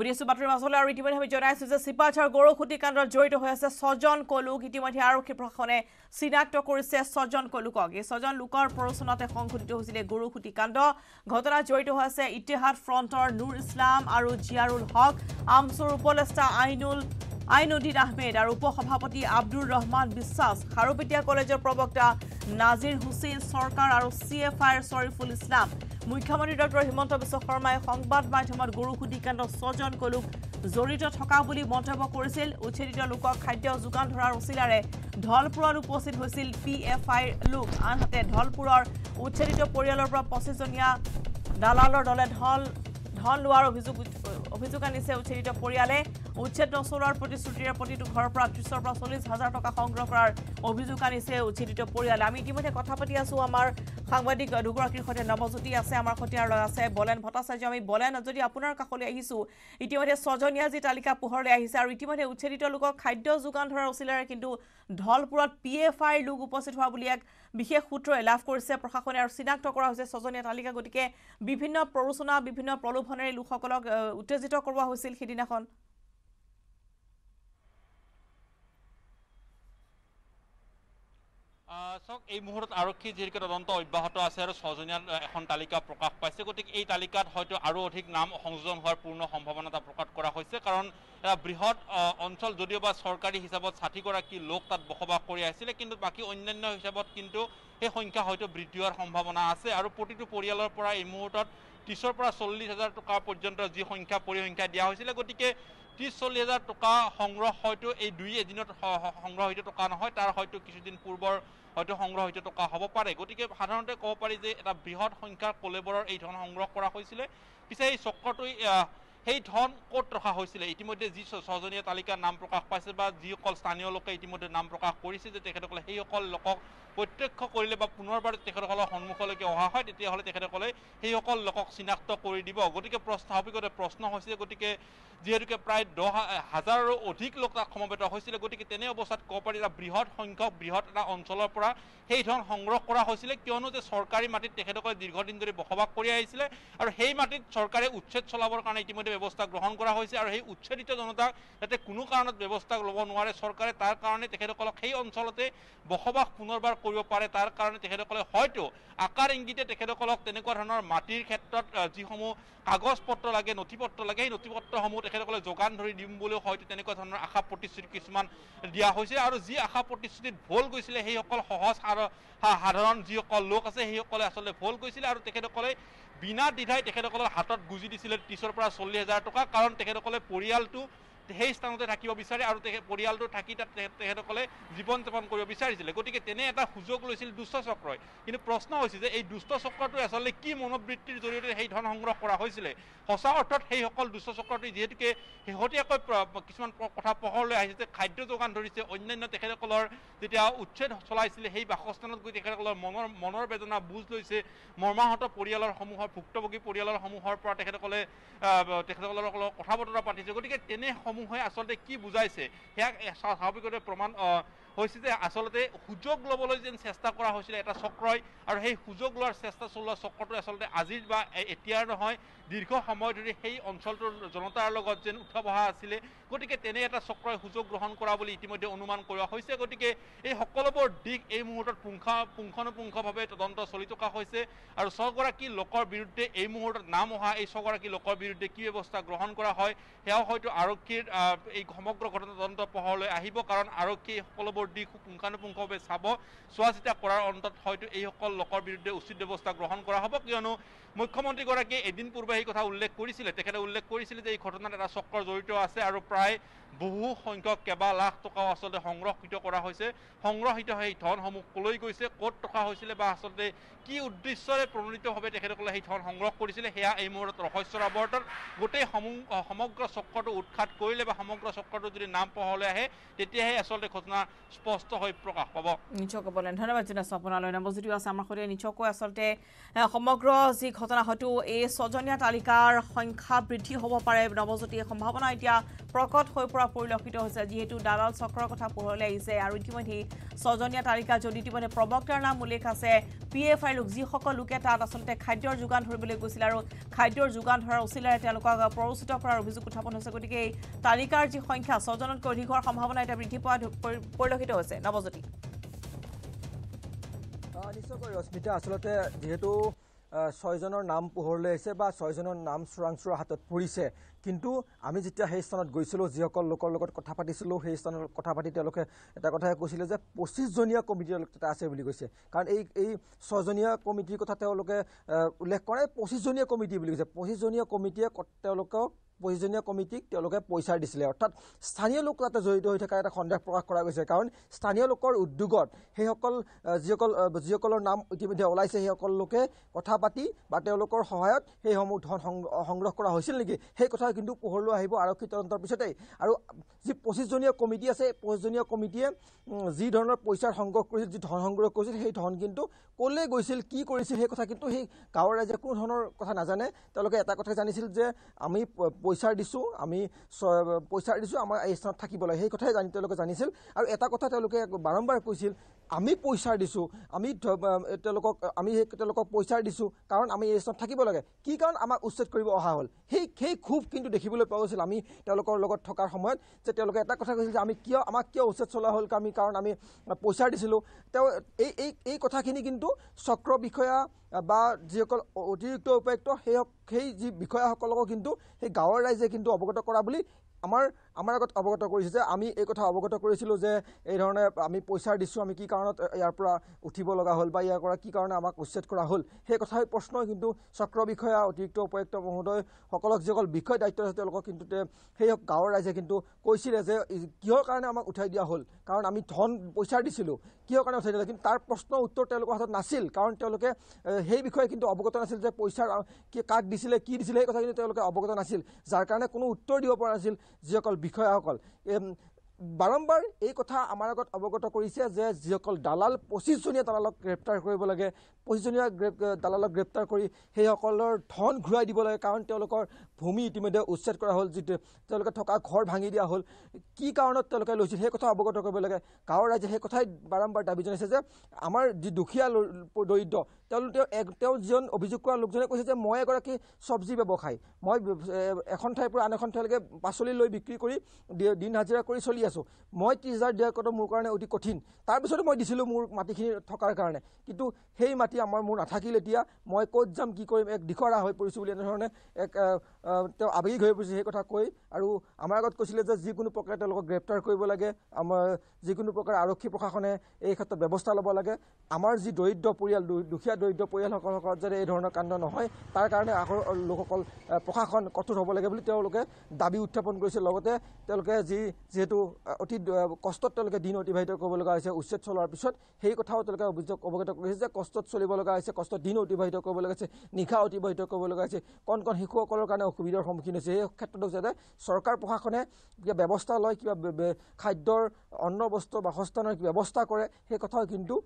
বুজিছোঁ বাতৰি মাজলৈ আৰু ইতিমধ্যে আমি জনাইছোঁ যে চিপাঝাৰ গৰুখুটি কাণ্ডত জড়িত হৈ আছে ছজন কলুক ইতিমধ্যে আৰক্ষী প্ৰশাসনে চিনাক্ত কৰিছে ছজন কলুক এই ছজন লোকৰ প্ৰৰোচনাতে সংঘটিত হৈছিলে খুটি কাণ্ড ঘটনাত জড়িত হৈ আছে ইতিহাদ ফ্ৰণ্টৰ নুৰ ইছলাম আৰু জিয়াৰুল হক আমচুৰ উপলেষ্টা আইনুল আইনুদ্দিন আহমেদ আৰু উপসভাপতি আব্দুল ৰহমান বিশ্বাস খাৰুপেটীয়া কলেজৰ প্ৰবক্তা নাজিৰ হুছেইন চৰকাৰ আৰু চি এফ আইৰ শ্বৰিফুল ইছলাম মুখ্যমন্ত্রী ডক্টর হিমন্ত বিশ্ব শর্মায় সংবাদ মাধ্যমত গরু সুদীকাণ্ড ছজনক লোক জড়িত থাকা বলে মন্তব্য করেছিল উচ্ছেদিত লোকক খাদ্য যোগান ধরার অচিলারে ঢলপুরত উপস্থিত হয়েছিল পি এফ আইর লোক আনহাতে ঢলপুরর উচ্ছেদিত পরিয়ালের পঁচিশজনীয় দালালর দলে ঢল ধন লোৱাৰ অভিযোগ অভিযোগ আনিছে উচ্ছেদিত পৰিয়ালে উচ্ছেদ নচলোৱাৰ প্ৰতিশ্ৰুতিৰে প্ৰতিটো ঘৰৰ পৰা ত্ৰিছৰ পৰা চল্লিছ হাজাৰ টকা সংগ্ৰহ কৰাৰ অভিযোগ আনিছে উচ্ছেদিত পৰিয়ালে আমি ইতিমধ্যে কথা পাতি আছোঁ আমাৰ সাংবাদিক দুগৰাকীৰ সৈতে নৱজ্যোতি আছে আমাৰ সৈতে আৰু আছে বলেন ভট্টাচাৰ্য আমি বলেন যদি আপোনাৰ কাষলৈ আহিছোঁ ইতিমধ্যে ছজনীয়া যি তালিকা পোহৰলৈ আহিছে আৰু ইতিমধ্যে উচ্ছেদিত লোকক খাদ্য যোগান ধৰা উচিলাৰে কিন্তু ঢলপুৰত পি এফ আইৰ লোক উপস্থিত হোৱা বুলি এক বিশেষ সূত্ৰই লাভ কৰিছে প্ৰশাসনে আৰু চিনাক্ত কৰা হৈছে ছজনীয়া তালিকা গতিকে বিভিন্ন প্ৰৰোচনা বিভিন্ন প্ৰলোভনেৰে লোকসকলক উত্তেজিত কৰোৱা হৈছিল সেইদিনাখন চাওক এই মুহূৰ্তত আৰক্ষী যিহেতু তদন্ত অব্যাহত আছে আৰু ছজনীয়া এখন তালিকা প্ৰকাশ পাইছে গতিকে এই তালিকাত হয়তো আৰু অধিক নাম সংযোজন হোৱাৰ পূৰ্ণ সম্ভাৱনা প্ৰকাশ কৰা হৈছে কাৰণ এটা বৃহৎ অঞ্চল যদিও বা চৰকাৰী হিচাপত ষাঠিগৰাকী লোক তাত বসবাস কৰি আছিলে কিন্তু বাকী অন্যান্য হিচাপত কিন্তু সেই সংখ্যা হয়তো বৃদ্ধি হোৱাৰ সম্ভাৱনা আছে আৰু প্ৰতিটো পৰিয়ালৰ পৰা এই মুহূৰ্তত ত্ৰিছৰ পৰা চল্লিছ হাজাৰ টকা পৰ্যন্ত যি সংখ্যা পৰিসংখ্যা দিয়া হৈছিলে গতিকে ত্ৰিছ চল্লিছ হাজাৰ টকা সংগ্ৰহ হয়তো এই দুই এদিনত সংগ্ৰহ হয়তো টকা নহয় তাৰ হয়তো কিছুদিন পূৰ্বৰ হয়তো সংগ্ৰহ হৈ থকা হ'ব পাৰে গতিকে সাধাৰণতে ক'ব পাৰি যে এটা বৃহৎ সংখ্যাৰ কলেবৰৰ এই ধন সংগ্ৰহ কৰা হৈছিলে পিছে এই চক্ৰটোৱে সেই ধন ক'ত ৰখা হৈছিলে ইতিমধ্যে যি ছজনীয়া তালিকাৰ নাম প্ৰকাশ পাইছে বা যিসকল স্থানীয় লোকে ইতিমধ্যে নাম প্ৰকাশ কৰিছে যে তেখেতসকলে সেইসকল লোকক প্ৰত্যক্ষ কৰিলে বা পুনৰবাৰ তেখেতসকলৰ সন্মুখলৈকে অহা হয় তেতিয়াহ'লে তেখেতসকলে সেইসকল লোকক চিনাক্ত কৰি দিব গতিকে স্বাভাৱিকতে প্ৰশ্ন হৈছিলে গতিকে যিহেতুকে প্ৰায় দহ হাজাৰৰো অধিক লোক তাত সমবেত হৈছিলে গতিকে তেনে অৱস্থাত ক'ব পাৰি এটা বৃহৎ সংখ্যক বৃহৎ এটা অঞ্চলৰ পৰা সেই ধন সংগ্ৰহ কৰা হৈছিলে কিয়নো যে চৰকাৰী মাটিত তেখেতসকলে দীৰ্ঘদিন ধৰি বসবাস কৰি আহিছিলে আৰু সেই মাটিত চৰকাৰে উচ্ছেদ চলাবৰ কাৰণে ইতিমধ্যে ব্যৱস্থা গ্ৰহণ কৰা হৈছে আৰু সেই উচ্ছেদিত জনতাক যাতে কোনো কাৰণত ব্যৱস্থা ল'ব নোৱাৰে চৰকাৰে তাৰ কাৰণে তেখেতসকলক সেই অঞ্চলতে বসবাস পুনৰবাৰ কৰিব পাৰে তাৰ কাৰণে তেখেতসকলে হয়তো আকাৰ ইংগিতে তেখেতসকলক তেনেকুৱা ধৰণৰ মাটিৰ ক্ষেত্ৰত যিসমূহ কাগজ পত্ৰ লাগে নথি পত্ৰ লাগে সেই নথি পত্ৰসমূহ তেখেতসকলে যোগান ধৰি দিম বুলিও হয়তো তেনেকুৱা ধৰণৰ আশা প্ৰতিশ্ৰুতি কিছুমান দিয়া হৈছে আৰু যি আশা প্ৰতিশ্ৰুতিত ভুল গৈছিলে সেইসকল সহজ সাধাৰণ যিসকল লোক আছে সেইসকলে আচলতে ভুল গৈছিলে আৰু তেখেতসকলে বিনা দ্বিধাই তেখেতসকলৰ হাতত গুজি দিছিলে ত্ৰিছৰ পৰা চল্লিছ হাজাৰ টকা কাৰণ তেখেতসকলে পৰিয়ালটো সেই স্থানতে থাকিব বিচাৰে আৰু তেখেত পৰিয়ালটো থাকি তাত তেখেতসকলে জীৱন যাপন কৰিব বিচাৰিছিলে গতিকে তেনে এটা সুযোগ লৈছিল দুষ্ট চক্ৰই কিন্তু প্ৰশ্ন হৈছে যে এই দুষ্ট দুষ্টচক্ৰটোৱে আচলতে কি মনোবৃত্তিৰ জৰিয়তে সেই ধন সংগ্ৰহ কৰা হৈছিলে সঁচা অৰ্থত সেইসকল দুষ্টচক্ৰটোৱে যিহেতুকে শেহতীয়াকৈ কিছুমান কথা পোহৰলৈ আহিছে যে খাদ্য যোগান ধৰিছে অন্যান্য তেখেতসকলৰ যেতিয়া উচ্ছেদ চলাইছিলে সেই বাসস্থানত গৈ তেখেতসকলৰ মনৰ মনৰ বেদনা বুজ লৈছে মৰ্মাহত পৰিয়ালৰ সমূহৰ ভুক্তভোগী পৰিয়ালৰ সমূহৰ পৰা তেখেতসকলে তেখেতসকলৰ কথা বতৰা পাতিছে গতিকে তেনে সময় সমূহে আসলে কি বুজাইছে সেয়া স্বাভাবিকতে প্রমাণ হৈছে যে আচলতে সুযোগ ল'বলৈ যেন চেষ্টা কৰা হৈছিলে এটা চক্ৰই আৰু সেই সুযোগ লোৱাৰ চেষ্টা চলোৱা চক্ৰটো আচলতে আজিৰ বা এতিয়াৰ নহয় দীৰ্ঘ সময় ধৰি সেই অঞ্চলটোৰ জনতাৰ লগত যেন উঠা বহা আছিলে গতিকে তেনে এটা চক্ৰই সুযোগ গ্ৰহণ কৰা বুলি ইতিমধ্যে অনুমান কৰা হৈছে গতিকে এই সকলোবোৰ দিশ এই মুহূৰ্তত পুংখা পুংখানুপুংখভাৱে তদন্ত চলি থকা হৈছে আৰু ছগৰাকী লোকৰ বিৰুদ্ধে এই মুহূৰ্তত নাম অহা এই ছগৰাকী লোকৰ বিৰুদ্ধে কি ব্যৱস্থা গ্ৰহণ কৰা হয় সেয়াও হয়তো আৰক্ষীৰ এই সমগ্ৰ ঘটনা তদন্ত পোহৰলৈ আহিব কাৰণ আৰক্ষীয়ে সকলোবোৰ ওপৰত দি পুংখানুপুংখভাৱে চাব চোৱা চিতা কৰাৰ অন্তত হয়তো এইসকল লোকৰ বিৰুদ্ধে উচিত ব্যৱস্থা গ্ৰহণ কৰা হ'ব কিয়নো মুখ্যমন্ত্ৰীগৰাকীয়ে এদিন পূৰ্বে সেই কথা উল্লেখ কৰিছিলে তেখেতে উল্লেখ কৰিছিলে যে এই ঘটনাত এটা চক্ৰ জড়িত আছে আৰু প্ৰায় বহু সংখ্যক কেইবা লাখ টকাও আচলতে সংৰক্ষিত কৰা হৈছে সংৰক্ষিত সেই ধনসমূহ কলৈ গৈছে ক'ত ৰখা হৈছিলে বা আচলতে কি উদ্দেশ্যৰে প্ৰণোদিতভাৱে তেখেতসকলে সেই ধন সংগ্ৰহ কৰিছিলে সেয়া এই মুহূৰ্তত ৰহস্যৰ আৱৰ্তন গোটেই সমগ্ৰ চক্ৰটো উৎখাত কৰিলে বা সমগ্ৰ চক্ৰটো যদি নাম পোহৰলৈ আহে তেতিয়াহে আচলতে ঘটনা স্পষ্ট হৈ প্ৰকাশ পাব নিশ্চয়কৈ বলে ধন্যবাদ জনাইছোঁ আপোনালৈ নৱজ্যোতিও আছে আমাৰ সৈতে নিশ্চয়কৈ আচলতে সমগ্ৰ যি ঘটনা হয়তো এই ছজনীয়া তালিকাৰ সংখ্যা বৃদ্ধি হ'ব পাৰে নৱজ্যোতিৰ সম্ভাৱনা এতিয়া প্ৰকট হৈ পৰা পৰিলক্ষিত হৈছে যিহেতু দালাল চক্ৰৰ কথা পোহৰলৈ আহিছে আৰু ইতিমধ্যে ছজনীয়া তালিকা যদি ইতিমধ্যে প্ৰবক্তাৰ নাম উল্লেখ আছে পি এফ আইৰ লোক যিসকল লোকে তাত আচলতে খাদ্যৰ যোগান ধৰিবলৈ গৈছিল আৰু খাদ্যৰ যোগান ধৰাৰ উচিলাৰে তেওঁলোকক প্ৰৰোচিত কৰাৰ অভিযোগ উত্থাপন হৈছে গতিকে এই তালিকাৰ যি সংখ্যা ছজনতকৈ অধিক হোৱাৰ সম্ভাৱনা এতিয়া বৃদ্ধি পোৱা পৰিলক্ষিত উপস্থিত হৈছে নৱজ্যোতি নিশ্চয়কৈ ৰশ্মিতা আচলতে যিহেতু ছয়জনৰ নাম পোহৰলৈ আহিছে বা ছয়জনৰ নাম চোৰাংচোৰা হাতত পৰিছে কিন্তু আমি যেতিয়া সেই স্থানত গৈছিলোঁ যিসকল লোকৰ লগত কথা পাতিছিলোঁ সেই স্থানত কথা পাতি তেওঁলোকে এটা কথাই কৈছিলে যে পঁচিছজনীয়া কমিটি তেওঁলোক তাতে আছে বুলি কৈছে কাৰণ এই এই ছয়জনীয়া কমিটিৰ কথা তেওঁলোকে উল্লেখ কৰে পঁচিছজনীয়া কমিটি বুলি কৈছে পঁচিছজনীয়া কমিটিয়ে তেওঁলোকক পঁচিছজনীয়া কমিটিক তেওঁলোকে পইচা দিছিলে অৰ্থাৎ স্থানীয় লোক তাতে জড়িত হৈ থকা এটা সন্দেহ প্ৰকাশ কৰা গৈছে কাৰণ স্থানীয় লোকৰ উদ্যোগত সেইসকল যিসকল যিসকলৰ নাম ইতিমধ্যে ওলাইছে সেইসকল লোকে কথা পাতি বা তেওঁলোকৰ সহায়ত সেইসমূহ ধন সংগ্ৰহ কৰা হৈছিল নেকি সেই কথা কিন্তু পোহৰলৈ আহিব আৰক্ষী তদন্তৰ পিছতেই আৰু যি পঁচিছজনীয়া কমিটি আছে এই পঁচিছজনীয়া কমিটিয়ে যি ধৰণৰ পইচাৰ সংগ্ৰহ কৰিছিল যি ধন সংগ্ৰহ কৰিছিল সেই ধন কিন্তু ক'লৈ গৈছিল কি কৰিছিল সেই কথা কিন্তু সেই গাঁৱৰ ৰাইজে কোনো ধৰণৰ কথা নাজানে তেওঁলোকে এটা কথা জানিছিল যে আমি পইচাৰ দিছোঁ আমি পইচাৰ দিছোঁ আমাৰ এই স্থানত থাকিবলৈ সেই কথাই জানি তেওঁলোকে জানিছিল আৰু এটা কথা তেওঁলোকে বাৰম্বাৰ কৈছিল আমি পইচাৰ দিছোঁ আমি তেওঁলোকক আমি সেই তেওঁলোকক পইচাৰ দিছোঁ কাৰণ আমি এই থাকিব লাগে কি কাৰণ আমাক উচ্ছেদ কৰিব অহা হ'ল সেই সেই ক্ষোভ কিন্তু দেখিবলৈ পোৱা গৈছিল আমি তেওঁলোকৰ লগত থকাৰ সময়ত যে তেওঁলোকে এটা কথা কৈছিল যে আমি কিয় আমাক কিয় উচ্ছেদ চলোৱা হ'ল আমি কাৰণ আমি পইচাৰ দিছিলোঁ তেওঁ এই এই এই কথাখিনি কিন্তু চক্ৰ বিষয়া বা যিসকল অতিৰিক্ত উপায়ুক্ত সেই সেই যি বিষয়াসকলকো কিন্তু সেই গাঁৱৰ ৰাইজে কিন্তু অৱগত কৰা বুলি আমাৰ আমাৰ আগত অৱগত কৰিছে যে আমি এই কথা অৱগত কৰিছিলোঁ যে এইধৰণে আমি পইচা দিছোঁ আমি কি কাৰণত ইয়াৰ পৰা উঠিব লগা হ'ল বা ইয়াৰ পৰা কি কাৰণে আমাক উচ্ছেদ কৰা হ'ল সেই কথা প্ৰশ্নই কিন্তু চক্ৰ বিষয়া অতিৰিক্ত উপায়ুক্ত মহোদয়সকলক যিসকল বিষয় দায়িত্ব আছে তেওঁলোকক কিন্তু সেই গাঁৱৰ ৰাইজে কিন্তু কৈছিলে যে কিহৰ কাৰণে আমাক উঠাই দিয়া হ'ল কাৰণ আমি ধন পইচা দিছিলোঁ কিহৰ কাৰণে উঠাই দিয়া কিন্তু তাৰ প্ৰশ্ন উত্তৰ তেওঁলোকৰ হাতত নাছিল কাৰণ তেওঁলোকে সেই বিষয়ে কিন্তু অৱগত নাছিল যে পইচা কাক দিছিলে কি দিছিলে সেই কথা কিন্তু তেওঁলোকে অৱগত নাছিল যাৰ কাৰণে কোনো উত্তৰ দিব পৰা নাছিল যিসকল বিষয়াসকল বাৰম্বাৰ এই কথা আমাৰ আগত অৱগত কৰিছে যে যিসকল দালাল পঁচিছজনীয়া দালালক গ্ৰেপ্তাৰ কৰিব লাগে পঁচিছজনীয়া দালালক গ্ৰেপ্তাৰ কৰি সেইসকলৰ ধন ঘূৰাই দিব লাগে কাৰণ তেওঁলোকৰ ভূমি ইতিমধ্যে উচ্ছেদ কৰা হ'ল যিটো তেওঁলোকে থকা ঘৰ ভাঙি দিয়া হ'ল কি কাৰণত তেওঁলোকে লৈছিল সেই কথা অৱগত কৰিব লাগে গাঁৱৰ ৰাইজে সেই কথাই বাৰম্বাৰ দাবী জনাইছে যে আমাৰ যি দুখীয়া দৰিদ্ৰ তেওঁলোক তেওঁ তেওঁ যিজন অভিযোগ কৰা লোকজনে কৈছে যে মই এগৰাকী চব্জি ব্যৱসায়ী মই এখন ঠাইৰ পৰা আন এখন ঠাইলৈকে পাচলি লৈ বিক্ৰী কৰি দিন হাজিৰা কৰি চলি আছোঁ আছোঁ মই ত্ৰিছ হাজাৰ দিয়াৰ কথা মোৰ কাৰণে অতি কঠিন তাৰপিছতো মই দিছিলোঁ মোৰ মাটিখিনি থকাৰ কাৰণে কিন্তু সেই মাটি আমাৰ মোৰ নাথাকিল এতিয়া মই ক'ত যাম কি কৰিম এক দিশৰা হৈ পৰিছোঁ বুলি এনেধৰণে এক তেওঁ আৱেগিক হৈ পৰিছে সেই কথা কৈ আৰু আমাৰ আগত কৈছিলে যে যিকোনো প্ৰকাৰে তেওঁলোকক গ্ৰেপ্তাৰ কৰিব লাগে আমাৰ যিকোনো প্ৰকাৰে আৰক্ষী প্ৰশাসনে এই ক্ষেত্ৰত ব্যৱস্থা ল'ব লাগে আমাৰ যি দৰিদ্ৰ পৰিয়াল দুখীয়া দৰিদ্ৰ পৰিয়ালসকলৰ ঘৰত যাতে এই ধৰণৰ কাণ্ড নহয় তাৰ কাৰণে আগৰ লোকসকল প্ৰশাসন কঠোৰ হ'ব লাগে বুলি তেওঁলোকে দাবী উত্থাপন কৰিছে লগতে তেওঁলোকে যি যিহেতু অতি কষ্টত তেওঁলোকে দিন অতিবাহিত কৰিব লগা হৈছে উচ্ছেদ চলোৱাৰ পিছত সেই কথাও তেওঁলোকে অভিযোগ অৱগত কৰিছে যে কষ্টত চলিব লগা হৈছে কষ্টত দিন অতিবাহিত কৰিব লগা হৈছে নিশা অতিবাহিত কৰিব লগা হৈছে কণ কণ শিশুসকলৰ কাৰণে অসুবিধাৰ সন্মুখীন হৈছে সেই ক্ষেত্ৰত যাতে চৰকাৰ প্ৰশাসনে কিবা ব্যৱস্থা লয় কিবা খাদ্যৰ অন্ন বস্ত্ৰ বাসস্থানৰ কিবা ব্যৱস্থা কৰে সেই কথাও কিন্তু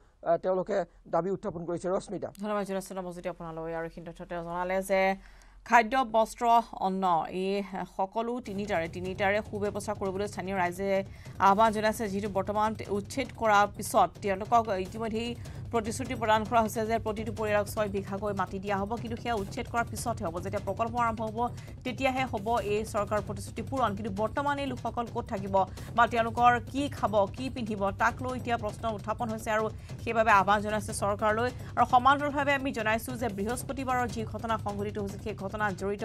তেওঁলোকে দাবী উত্থাপন কৰিছে ৰশ্মিতা ধন্যবাদ জনাইছিলোঁ আপোনালৈ আৰু তথ্য তেওঁ জনালে যে খাদ্য বস্ত্ৰ অন্ন এই সকলো তিনিটাৰে তিনিটাৰে সুব্যৱস্থা কৰিবলৈ স্থানীয় ৰাইজে আহ্বান জনাইছে যিহেতু বৰ্তমান উচ্ছেদ কৰাৰ পিছত তেওঁলোকক ইতিমধ্যেই প্ৰতিশ্ৰুতি প্ৰদান কৰা হৈছে যে প্ৰতিটো পৰিয়ালক ছয় বিঘাকৈ মাটি দিয়া হ'ব কিন্তু সেয়া উচ্ছেদ কৰাৰ পিছতহে হ'ব যেতিয়া প্ৰকল্প আৰম্ভ হ'ব তেতিয়াহে হ'ব এই চৰকাৰৰ প্ৰতিশ্ৰুতি পূৰণ কিন্তু বৰ্তমান এই লোকসকল ক'ত থাকিব বা তেওঁলোকৰ কি খাব কি পিন্ধিব তাক লৈ এতিয়া প্ৰশ্ন উত্থাপন হৈছে আৰু সেইবাবে আহ্বান জনাইছে চৰকাৰলৈ আৰু সমান্তৰালভাৱে আমি জনাইছোঁ যে বৃহস্পতিবাৰৰ যি ঘটনা সংঘটিত হৈছে সেই ঘটনাত জড়িত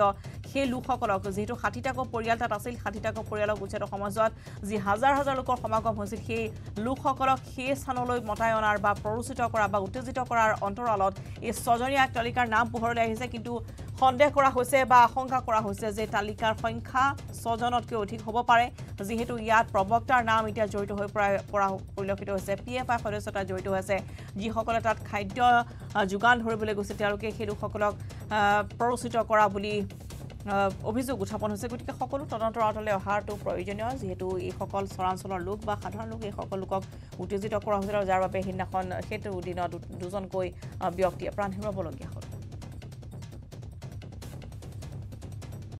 সেই লোকসকলক যিহেতু ষাঠিটাকৌ পৰিয়াল তাত আছিল ষাঠিটাকৈ পৰিয়ালক উচ্ছেদৰ সময়ছোৱাত যি হাজাৰ হাজাৰ লোকৰ সমাগম হৈছিল সেই লোকসকলক সেই স্থানলৈ মতাই অনাৰ বা প্ৰৰোচিত কৰা বা উত্তেজিত কৰাৰ অন্তৰালত এই ছজনীয়া তালিকাৰ নাম পোহৰলৈ আহিছে কিন্তু সন্দেহ কৰা হৈছে বা আশংকা কৰা হৈছে যে তালিকাৰ সংখ্যা ছজনতকৈ অধিক হ'ব পাৰে যিহেতু ইয়াত প্ৰবক্তাৰ নাম এতিয়া জড়িত হৈ পৰা পৰিলক্ষিত হৈছে পি এফ আই সদস্যতা জড়িত হৈ আছে যিসকলে তাত খাদ্য যোগান ধৰিবলৈ গৈছে তেওঁলোকে সেই লোকসকলক প্ৰৰোচিত কৰা বুলি অভিযোগ উত্থাপন হৈছে গতিকে সকলো তদন্তৰ আঁতৰলৈ অহাটো প্ৰয়োজনীয় যিহেতু এইসকল চৰাঞ্চলৰ লোক বা সাধাৰণ লোক এইসকল লোকক উত্তেজিত কৰা হৈছিল আৰু যাৰ বাবে সেইদিনাখন সেইটো দিনত দুজনকৈ ব্যক্তিয়ে প্ৰাণ হেৰুৱাবলগীয়া হ'ল